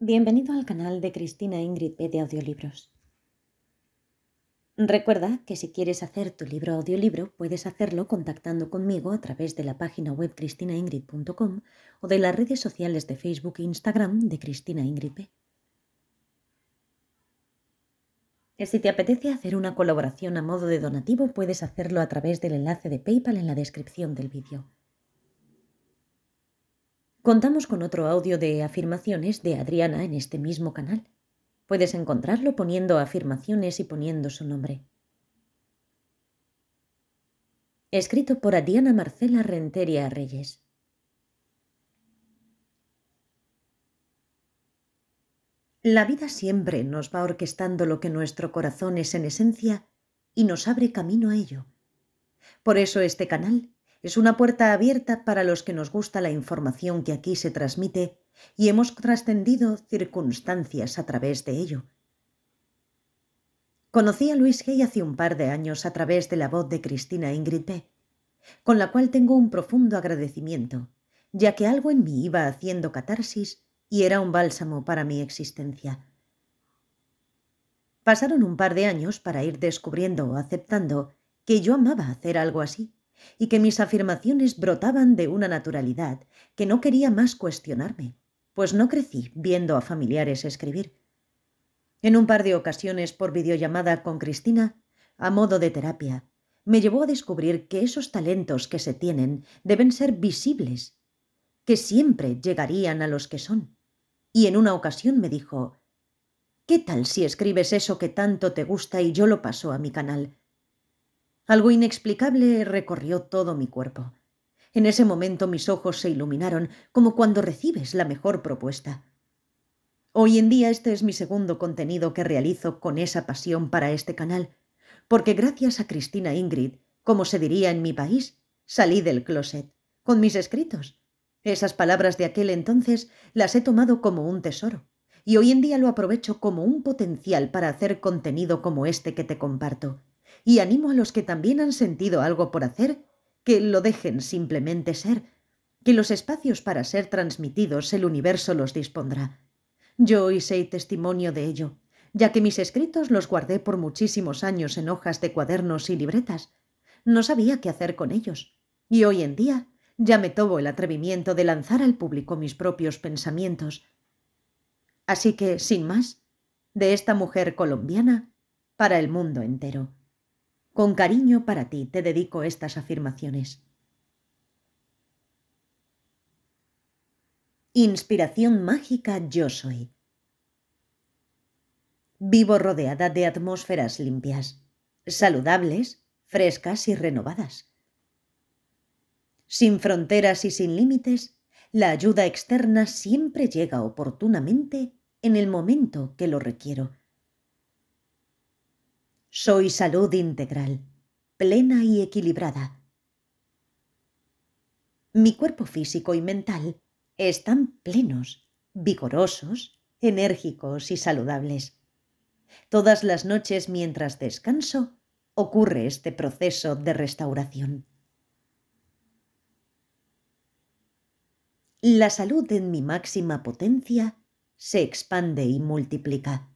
Bienvenido al canal de Cristina Ingrid P. de Audiolibros. Recuerda que si quieres hacer tu libro audiolibro, puedes hacerlo contactando conmigo a través de la página web cristinaingrid.com o de las redes sociales de Facebook e Instagram de Cristina Ingrid P. Si te apetece hacer una colaboración a modo de donativo, puedes hacerlo a través del enlace de PayPal en la descripción del vídeo. Contamos con otro audio de afirmaciones de Adriana en este mismo canal. Puedes encontrarlo poniendo afirmaciones y poniendo su nombre. Escrito por Adriana Marcela Renteria Reyes. La vida siempre nos va orquestando lo que nuestro corazón es en esencia y nos abre camino a ello. Por eso este canal es una puerta abierta para los que nos gusta la información que aquí se transmite y hemos trascendido circunstancias a través de ello. Conocí a Luis Gay hace un par de años a través de la voz de Cristina Ingrid con la cual tengo un profundo agradecimiento, ya que algo en mí iba haciendo catarsis y era un bálsamo para mi existencia. Pasaron un par de años para ir descubriendo o aceptando que yo amaba hacer algo así y que mis afirmaciones brotaban de una naturalidad que no quería más cuestionarme, pues no crecí viendo a familiares escribir. En un par de ocasiones por videollamada con Cristina, a modo de terapia, me llevó a descubrir que esos talentos que se tienen deben ser visibles, que siempre llegarían a los que son. Y en una ocasión me dijo, ¿qué tal si escribes eso que tanto te gusta y yo lo paso a mi canal? Algo inexplicable recorrió todo mi cuerpo. En ese momento mis ojos se iluminaron como cuando recibes la mejor propuesta. Hoy en día este es mi segundo contenido que realizo con esa pasión para este canal, porque gracias a Cristina Ingrid, como se diría en mi país, salí del closet, con mis escritos. Esas palabras de aquel entonces las he tomado como un tesoro, y hoy en día lo aprovecho como un potencial para hacer contenido como este que te comparto y animo a los que también han sentido algo por hacer que lo dejen simplemente ser, que los espacios para ser transmitidos el universo los dispondrá. Yo hoy sé testimonio de ello, ya que mis escritos los guardé por muchísimos años en hojas de cuadernos y libretas. No sabía qué hacer con ellos, y hoy en día ya me tomo el atrevimiento de lanzar al público mis propios pensamientos. Así que, sin más, de esta mujer colombiana para el mundo entero. Con cariño para ti te dedico estas afirmaciones. Inspiración mágica yo soy. Vivo rodeada de atmósferas limpias, saludables, frescas y renovadas. Sin fronteras y sin límites, la ayuda externa siempre llega oportunamente en el momento que lo requiero. Soy salud integral, plena y equilibrada. Mi cuerpo físico y mental están plenos, vigorosos, enérgicos y saludables. Todas las noches mientras descanso ocurre este proceso de restauración. La salud en mi máxima potencia se expande y multiplica.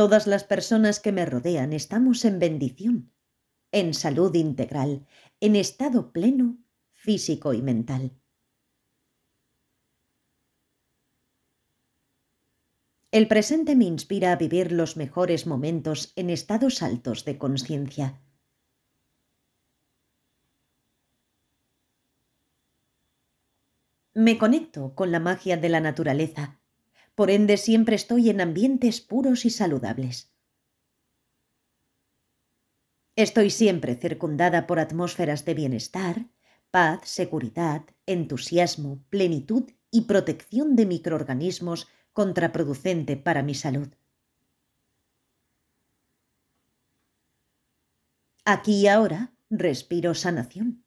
Todas las personas que me rodean estamos en bendición, en salud integral, en estado pleno, físico y mental. El presente me inspira a vivir los mejores momentos en estados altos de conciencia. Me conecto con la magia de la naturaleza por ende, siempre estoy en ambientes puros y saludables. Estoy siempre circundada por atmósferas de bienestar, paz, seguridad, entusiasmo, plenitud y protección de microorganismos contraproducente para mi salud. Aquí y ahora respiro sanación.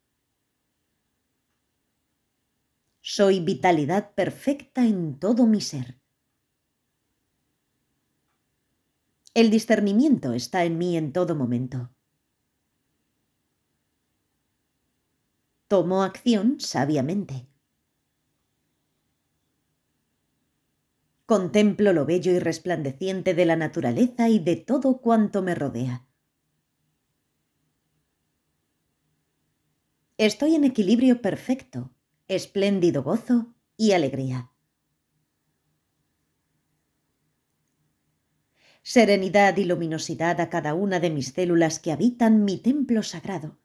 Soy vitalidad perfecta en todo mi ser. El discernimiento está en mí en todo momento. Tomo acción sabiamente. Contemplo lo bello y resplandeciente de la naturaleza y de todo cuanto me rodea. Estoy en equilibrio perfecto, espléndido gozo y alegría. serenidad y luminosidad a cada una de mis células que habitan mi templo sagrado,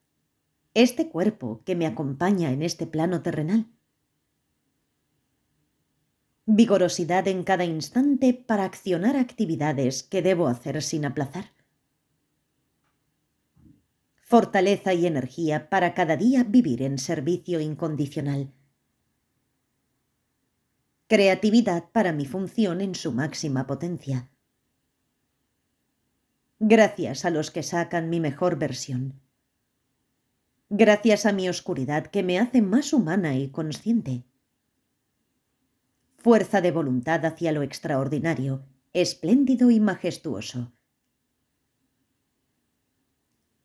este cuerpo que me acompaña en este plano terrenal. Vigorosidad en cada instante para accionar actividades que debo hacer sin aplazar. Fortaleza y energía para cada día vivir en servicio incondicional. Creatividad para mi función en su máxima potencia gracias a los que sacan mi mejor versión, gracias a mi oscuridad que me hace más humana y consciente. Fuerza de voluntad hacia lo extraordinario, espléndido y majestuoso.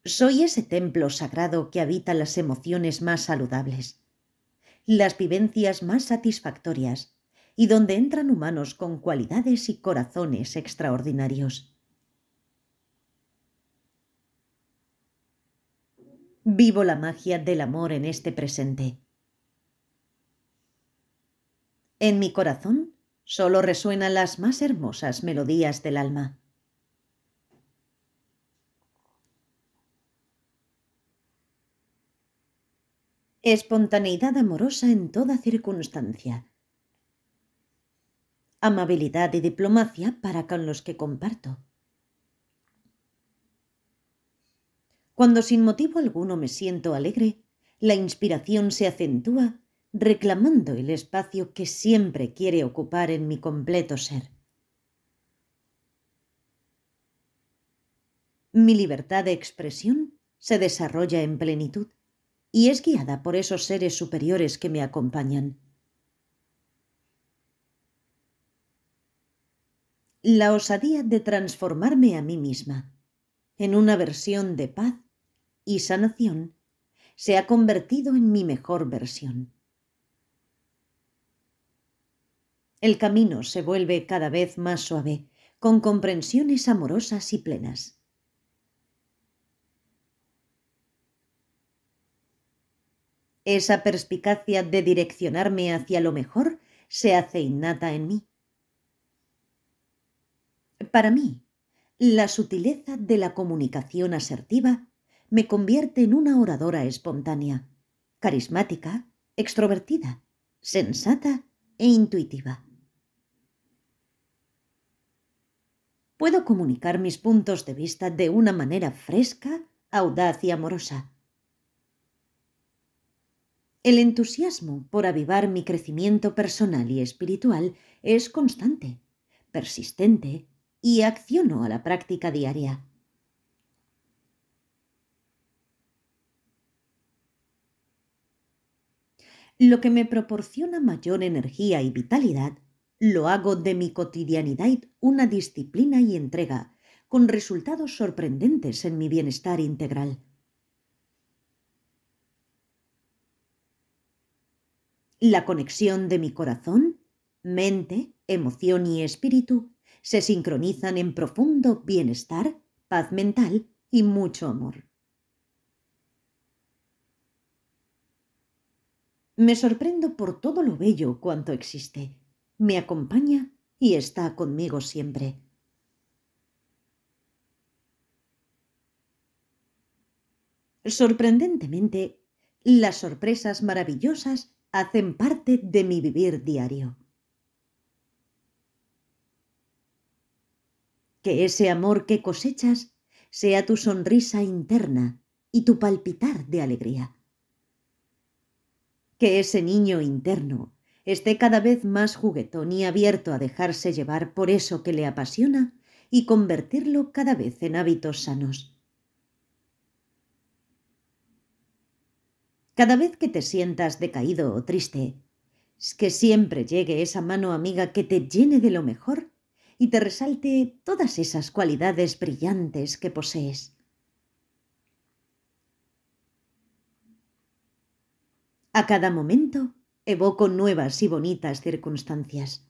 Soy ese templo sagrado que habita las emociones más saludables, las vivencias más satisfactorias y donde entran humanos con cualidades y corazones extraordinarios. Vivo la magia del amor en este presente. En mi corazón solo resuenan las más hermosas melodías del alma. Espontaneidad amorosa en toda circunstancia. Amabilidad y diplomacia para con los que comparto. Cuando sin motivo alguno me siento alegre, la inspiración se acentúa reclamando el espacio que siempre quiere ocupar en mi completo ser. Mi libertad de expresión se desarrolla en plenitud y es guiada por esos seres superiores que me acompañan. La osadía de transformarme a mí misma en una versión de paz y sanación, se ha convertido en mi mejor versión. El camino se vuelve cada vez más suave, con comprensiones amorosas y plenas. Esa perspicacia de direccionarme hacia lo mejor se hace innata en mí. Para mí, la sutileza de la comunicación asertiva me convierte en una oradora espontánea, carismática, extrovertida, sensata e intuitiva. Puedo comunicar mis puntos de vista de una manera fresca, audaz y amorosa. El entusiasmo por avivar mi crecimiento personal y espiritual es constante, persistente y acciono a la práctica diaria. lo que me proporciona mayor energía y vitalidad, lo hago de mi cotidianidad una disciplina y entrega, con resultados sorprendentes en mi bienestar integral. La conexión de mi corazón, mente, emoción y espíritu se sincronizan en profundo bienestar, paz mental y mucho amor. Me sorprendo por todo lo bello cuanto existe. Me acompaña y está conmigo siempre. Sorprendentemente, las sorpresas maravillosas hacen parte de mi vivir diario. Que ese amor que cosechas sea tu sonrisa interna y tu palpitar de alegría que ese niño interno esté cada vez más juguetón y abierto a dejarse llevar por eso que le apasiona y convertirlo cada vez en hábitos sanos. Cada vez que te sientas decaído o triste, es que siempre llegue esa mano amiga que te llene de lo mejor y te resalte todas esas cualidades brillantes que posees. A cada momento evoco nuevas y bonitas circunstancias.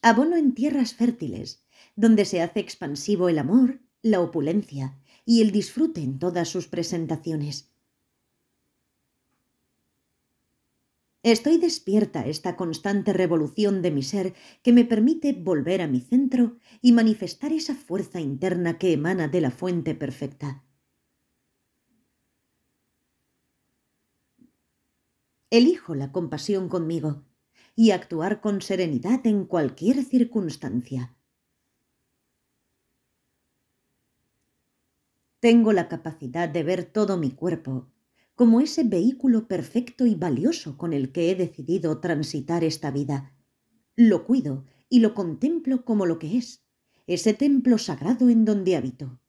Abono en tierras fértiles, donde se hace expansivo el amor, la opulencia y el disfrute en todas sus presentaciones. Estoy despierta esta constante revolución de mi ser que me permite volver a mi centro y manifestar esa fuerza interna que emana de la fuente perfecta. elijo la compasión conmigo y actuar con serenidad en cualquier circunstancia. Tengo la capacidad de ver todo mi cuerpo como ese vehículo perfecto y valioso con el que he decidido transitar esta vida. Lo cuido y lo contemplo como lo que es, ese templo sagrado en donde habito.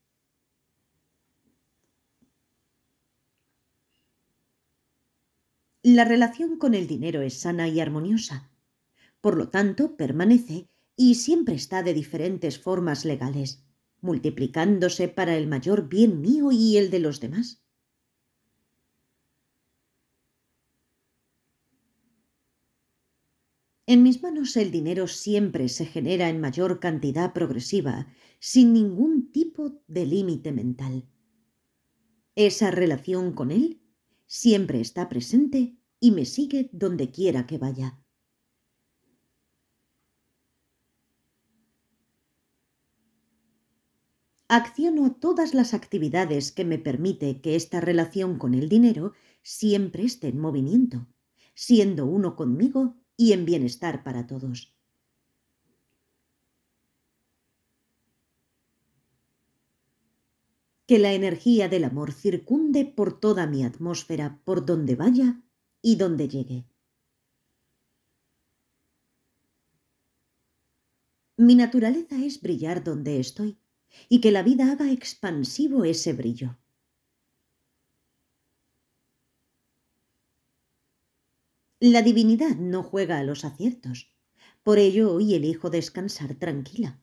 la relación con el dinero es sana y armoniosa. Por lo tanto, permanece y siempre está de diferentes formas legales, multiplicándose para el mayor bien mío y el de los demás. En mis manos el dinero siempre se genera en mayor cantidad progresiva, sin ningún tipo de límite mental. Esa relación con él siempre está presente y me sigue donde quiera que vaya. Acciono todas las actividades que me permite que esta relación con el dinero siempre esté en movimiento, siendo uno conmigo y en bienestar para todos. que la energía del amor circunde por toda mi atmósfera, por donde vaya y donde llegue. Mi naturaleza es brillar donde estoy y que la vida haga expansivo ese brillo. La divinidad no juega a los aciertos, por ello hoy elijo descansar tranquila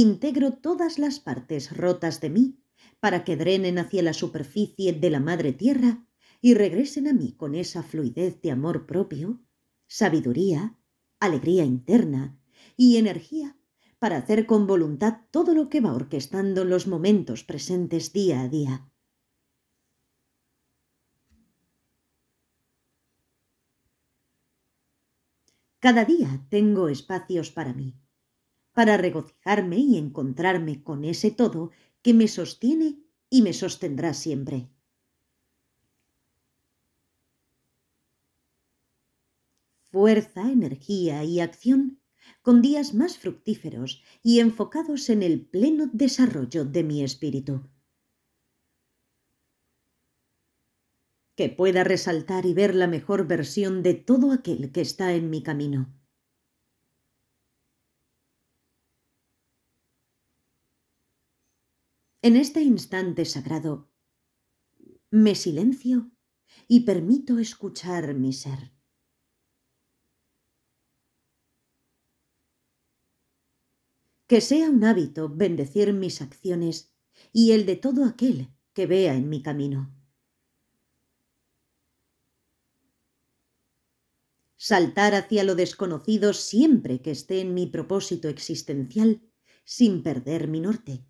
integro todas las partes rotas de mí para que drenen hacia la superficie de la madre tierra y regresen a mí con esa fluidez de amor propio, sabiduría, alegría interna y energía para hacer con voluntad todo lo que va orquestando los momentos presentes día a día. Cada día tengo espacios para mí para regocijarme y encontrarme con ese todo que me sostiene y me sostendrá siempre. Fuerza, energía y acción con días más fructíferos y enfocados en el pleno desarrollo de mi espíritu. Que pueda resaltar y ver la mejor versión de todo aquel que está en mi camino. En este instante sagrado, me silencio y permito escuchar mi ser. Que sea un hábito bendecir mis acciones y el de todo aquel que vea en mi camino. Saltar hacia lo desconocido siempre que esté en mi propósito existencial sin perder mi norte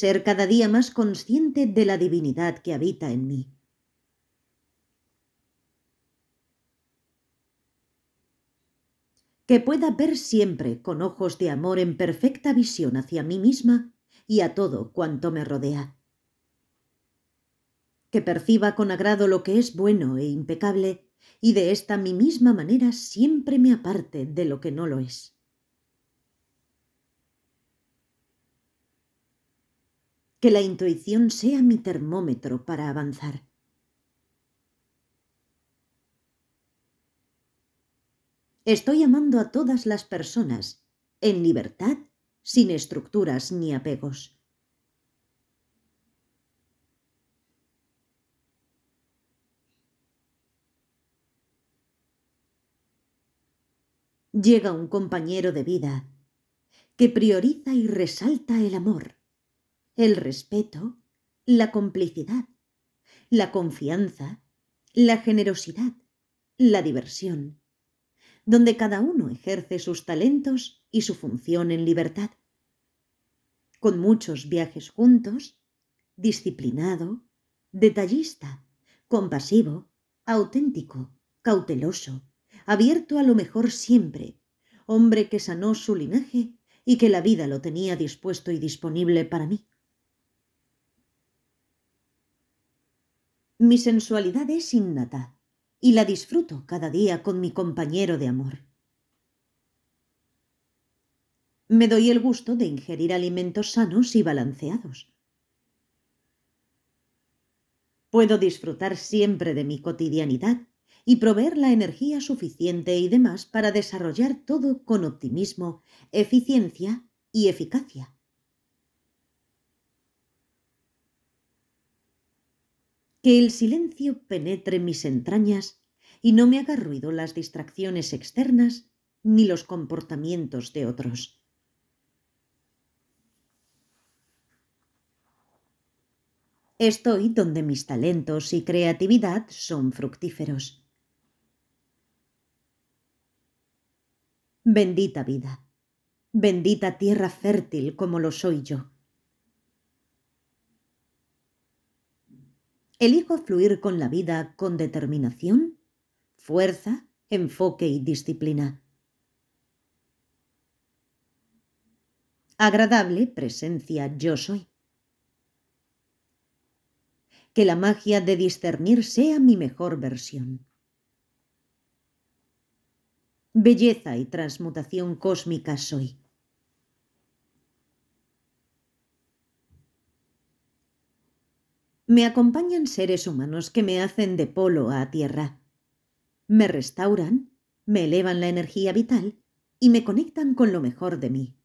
ser cada día más consciente de la divinidad que habita en mí. Que pueda ver siempre con ojos de amor en perfecta visión hacia mí misma y a todo cuanto me rodea. Que perciba con agrado lo que es bueno e impecable y de esta mi misma manera siempre me aparte de lo que no lo es. que la intuición sea mi termómetro para avanzar. Estoy amando a todas las personas, en libertad, sin estructuras ni apegos. Llega un compañero de vida que prioriza y resalta el amor el respeto, la complicidad, la confianza, la generosidad, la diversión, donde cada uno ejerce sus talentos y su función en libertad. Con muchos viajes juntos, disciplinado, detallista, compasivo, auténtico, cauteloso, abierto a lo mejor siempre, hombre que sanó su linaje y que la vida lo tenía dispuesto y disponible para mí. Mi sensualidad es innata y la disfruto cada día con mi compañero de amor. Me doy el gusto de ingerir alimentos sanos y balanceados. Puedo disfrutar siempre de mi cotidianidad y proveer la energía suficiente y demás para desarrollar todo con optimismo, eficiencia y eficacia. que el silencio penetre mis entrañas y no me haga ruido las distracciones externas ni los comportamientos de otros. Estoy donde mis talentos y creatividad son fructíferos. Bendita vida, bendita tierra fértil como lo soy yo. elijo fluir con la vida con determinación, fuerza, enfoque y disciplina. Agradable presencia yo soy. Que la magia de discernir sea mi mejor versión. Belleza y transmutación cósmica soy. me acompañan seres humanos que me hacen de polo a tierra. Me restauran, me elevan la energía vital y me conectan con lo mejor de mí.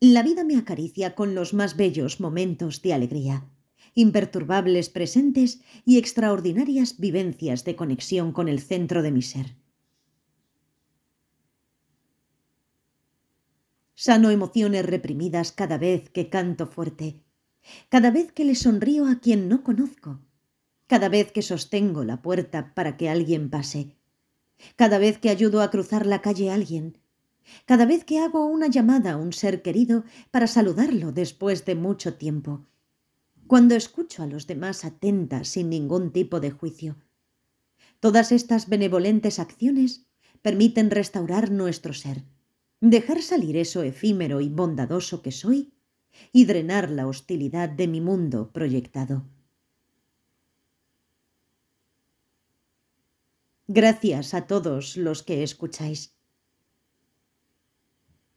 La vida me acaricia con los más bellos momentos de alegría, imperturbables presentes y extraordinarias vivencias de conexión con el centro de mi ser. Sano emociones reprimidas cada vez que canto fuerte, cada vez que le sonrío a quien no conozco, cada vez que sostengo la puerta para que alguien pase, cada vez que ayudo a cruzar la calle a alguien, cada vez que hago una llamada a un ser querido para saludarlo después de mucho tiempo, cuando escucho a los demás atenta sin ningún tipo de juicio. Todas estas benevolentes acciones permiten restaurar nuestro ser dejar salir eso efímero y bondadoso que soy y drenar la hostilidad de mi mundo proyectado. Gracias a todos los que escucháis.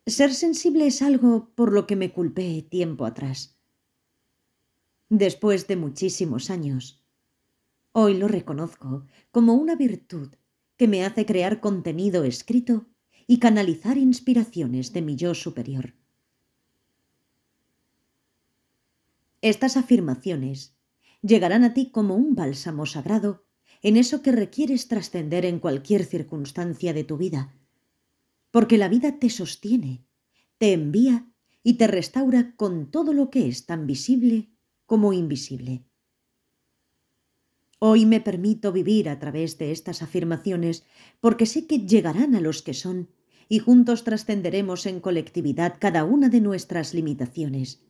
Ser sensible es algo por lo que me culpé tiempo atrás. Después de muchísimos años, hoy lo reconozco como una virtud que me hace crear contenido escrito y canalizar inspiraciones de mi yo superior. Estas afirmaciones llegarán a ti como un bálsamo sagrado en eso que requieres trascender en cualquier circunstancia de tu vida, porque la vida te sostiene, te envía y te restaura con todo lo que es tan visible como invisible. Hoy me permito vivir a través de estas afirmaciones porque sé que llegarán a los que son y juntos trascenderemos en colectividad cada una de nuestras limitaciones.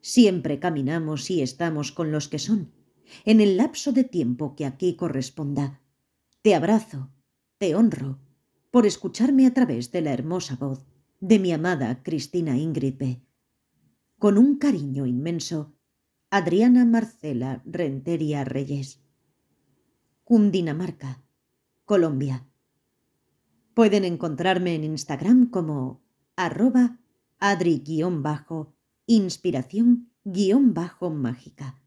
Siempre caminamos y estamos con los que son, en el lapso de tiempo que aquí corresponda. Te abrazo, te honro, por escucharme a través de la hermosa voz de mi amada Cristina Ingripe. Con un cariño inmenso, Adriana Marcela Rentería Reyes. Cundinamarca, Colombia. Pueden encontrarme en Instagram como arroba adri-inspiración-mágica.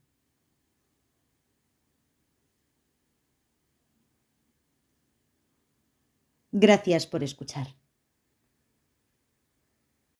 Gracias por escuchar.